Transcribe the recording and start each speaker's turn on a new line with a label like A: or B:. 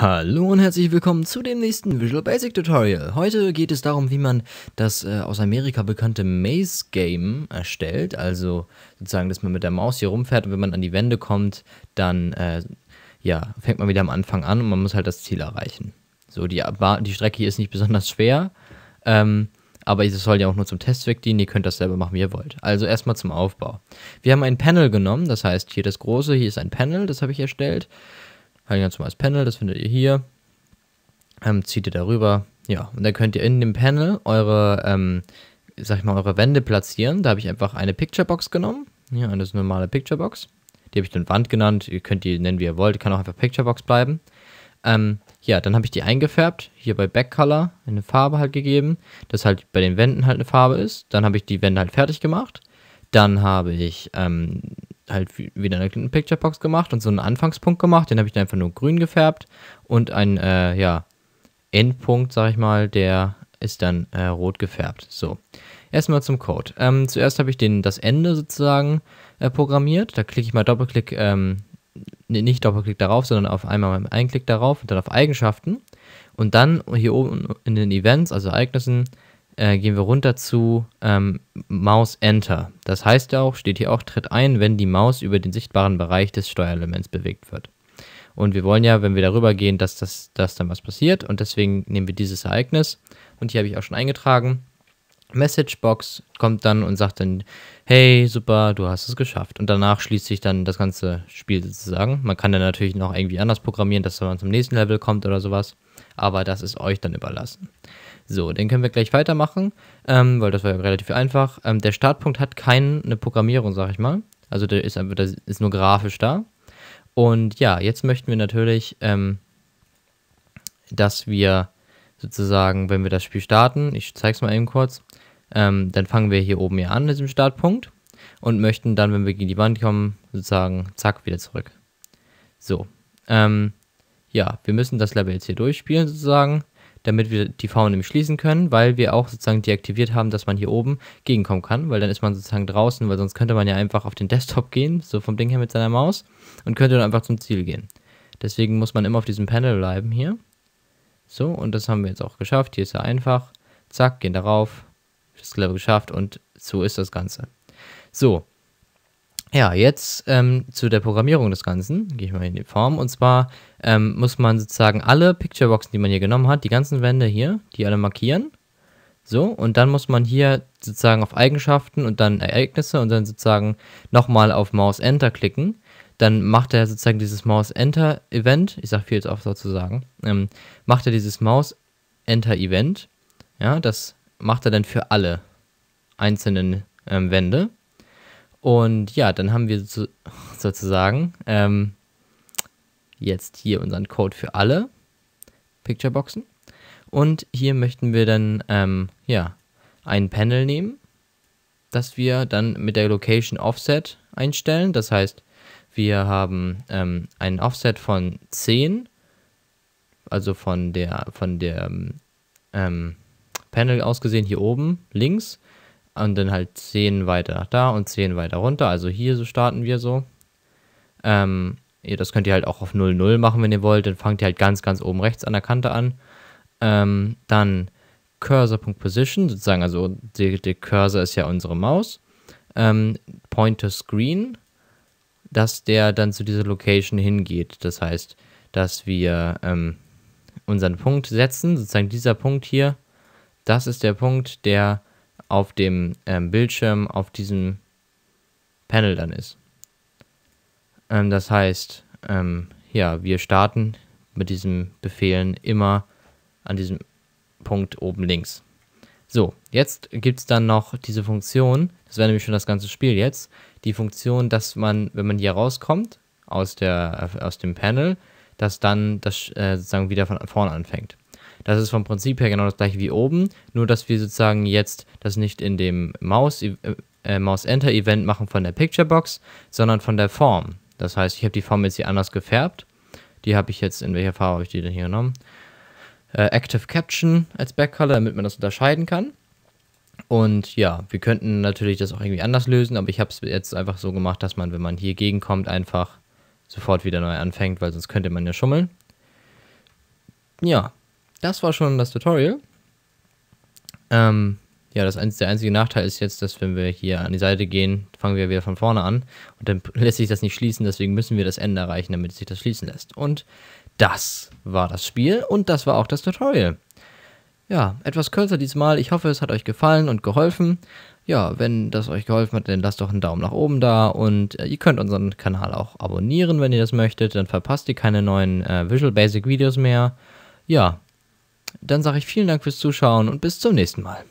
A: Hallo und herzlich willkommen zu dem nächsten Visual Basic Tutorial. Heute geht es darum, wie man das äh, aus Amerika bekannte Maze Game erstellt. Also sozusagen, dass man mit der Maus hier rumfährt und wenn man an die Wände kommt, dann äh, ja, fängt man wieder am Anfang an und man muss halt das Ziel erreichen. So, die, die Strecke hier ist nicht besonders schwer, ähm, aber es soll ja auch nur zum Testzweck dienen. Ihr könnt das selber machen, wie ihr wollt. Also erstmal zum Aufbau. Wir haben ein Panel genommen, das heißt hier das große, hier ist ein Panel, das habe ich erstellt ein ganz normales Panel, das findet ihr hier. Ähm, zieht ihr darüber, ja, und dann könnt ihr in dem Panel eure, ähm, sag ich mal, eure Wände platzieren. Da habe ich einfach eine Picture Box genommen, ja, eine normale Picture Box. Die habe ich dann Wand genannt, ihr könnt die nennen, wie ihr wollt, kann auch einfach Picture Box bleiben. Ähm, ja, dann habe ich die eingefärbt, hier bei Backcolor eine Farbe halt gegeben, dass halt bei den Wänden halt eine Farbe ist. Dann habe ich die Wände halt fertig gemacht. Dann habe ich ähm, halt wieder eine Picture Box gemacht und so einen Anfangspunkt gemacht. Den habe ich dann einfach nur grün gefärbt und ein äh, ja, Endpunkt, sag ich mal, der ist dann äh, rot gefärbt. So, erstmal zum Code. Ähm, zuerst habe ich den, das Ende sozusagen äh, programmiert. Da klicke ich mal Doppelklick, ähm, nicht Doppelklick darauf, sondern auf einmal einen Klick darauf und dann auf Eigenschaften. Und dann hier oben in den Events, also Ereignissen, äh, gehen wir runter zu ähm, Maus Enter. Das heißt ja auch, steht hier auch, tritt ein, wenn die Maus über den sichtbaren Bereich des Steuerelements bewegt wird. Und wir wollen ja, wenn wir darüber gehen, dass, das, dass dann was passiert. Und deswegen nehmen wir dieses Ereignis. Und hier habe ich auch schon eingetragen. Message Box kommt dann und sagt dann, hey, super, du hast es geschafft. Und danach schließt sich dann das ganze Spiel sozusagen. Man kann dann natürlich noch irgendwie anders programmieren, dass man zum nächsten Level kommt oder sowas aber das ist euch dann überlassen. So, den können wir gleich weitermachen, ähm, weil das war ja relativ einfach. Ähm, der Startpunkt hat keine Programmierung, sag ich mal. Also der ist, der ist nur grafisch da. Und ja, jetzt möchten wir natürlich, ähm, dass wir sozusagen, wenn wir das Spiel starten, ich zeige es mal eben kurz, ähm, dann fangen wir hier oben hier an, diesem Startpunkt, und möchten dann, wenn wir gegen die Wand kommen, sozusagen, zack, wieder zurück. So, ähm, ja, wir müssen das Level jetzt hier durchspielen sozusagen, damit wir die V nämlich schließen können, weil wir auch sozusagen deaktiviert haben, dass man hier oben gegenkommen kann, weil dann ist man sozusagen draußen, weil sonst könnte man ja einfach auf den Desktop gehen, so vom Ding her mit seiner Maus und könnte dann einfach zum Ziel gehen. Deswegen muss man immer auf diesem Panel bleiben hier. So, und das haben wir jetzt auch geschafft. Hier ist er einfach. Zack, gehen darauf. Das Level geschafft und so ist das Ganze. So, ja, jetzt ähm, zu der Programmierung des Ganzen. Gehe ich mal in die Form. Und zwar ähm, muss man sozusagen alle Pictureboxen, die man hier genommen hat, die ganzen Wände hier, die alle markieren. So, und dann muss man hier sozusagen auf Eigenschaften und dann Ereignisse und dann sozusagen nochmal auf Maus Enter klicken. Dann macht er sozusagen dieses Maus Enter Event. Ich sage viel jetzt auf sozusagen. Ähm, macht er dieses Maus Enter Event. Ja, das macht er dann für alle einzelnen ähm, Wände. Und ja, dann haben wir so, sozusagen ähm, jetzt hier unseren Code für alle Pictureboxen. Und hier möchten wir dann ähm, ja, ein Panel nehmen, das wir dann mit der Location Offset einstellen. Das heißt, wir haben ähm, einen Offset von 10, also von der, von der ähm, ähm, Panel aus gesehen hier oben links und dann halt 10 weiter nach da und 10 weiter runter. Also hier so starten wir so. Ähm, das könnt ihr halt auch auf 0,0 machen, wenn ihr wollt. Dann fangt ihr halt ganz, ganz oben rechts an der Kante an. Ähm, dann Cursor.position, sozusagen, also der, der Cursor ist ja unsere Maus. Ähm, Point Screen, dass der dann zu dieser Location hingeht. Das heißt, dass wir ähm, unseren Punkt setzen, sozusagen dieser Punkt hier. Das ist der Punkt, der auf dem ähm, Bildschirm auf diesem Panel dann ist. Ähm, das heißt, ähm, ja, wir starten mit diesen Befehlen immer an diesem Punkt oben links. So, jetzt gibt es dann noch diese Funktion, das wäre nämlich schon das ganze Spiel jetzt, die Funktion, dass man, wenn man hier rauskommt aus, der, aus dem Panel, dass dann das äh, sozusagen wieder von vorne anfängt. Das ist vom Prinzip her genau das gleiche wie oben, nur dass wir sozusagen jetzt das nicht in dem Maus, äh, äh Maus-Enter-Event machen von der Picture-Box, sondern von der Form. Das heißt, ich habe die Form jetzt hier anders gefärbt. Die habe ich jetzt, in welcher Farbe habe ich die denn hier genommen? Äh, Active Caption als Backcolor, damit man das unterscheiden kann. Und ja, wir könnten natürlich das auch irgendwie anders lösen, aber ich habe es jetzt einfach so gemacht, dass man, wenn man hier gegenkommt, einfach sofort wieder neu anfängt, weil sonst könnte man ja schummeln. Ja, das war schon das Tutorial. Ähm, ja, das der einzige Nachteil ist jetzt, dass wenn wir hier an die Seite gehen, fangen wir wieder von vorne an. Und dann lässt sich das nicht schließen, deswegen müssen wir das Ende erreichen, damit sich das schließen lässt. Und das war das Spiel und das war auch das Tutorial. Ja, etwas kürzer diesmal. Ich hoffe, es hat euch gefallen und geholfen. Ja, wenn das euch geholfen hat, dann lasst doch einen Daumen nach oben da und äh, ihr könnt unseren Kanal auch abonnieren, wenn ihr das möchtet. Dann verpasst ihr keine neuen äh, Visual Basic Videos mehr. Ja, dann sage ich vielen Dank fürs Zuschauen und bis zum nächsten Mal.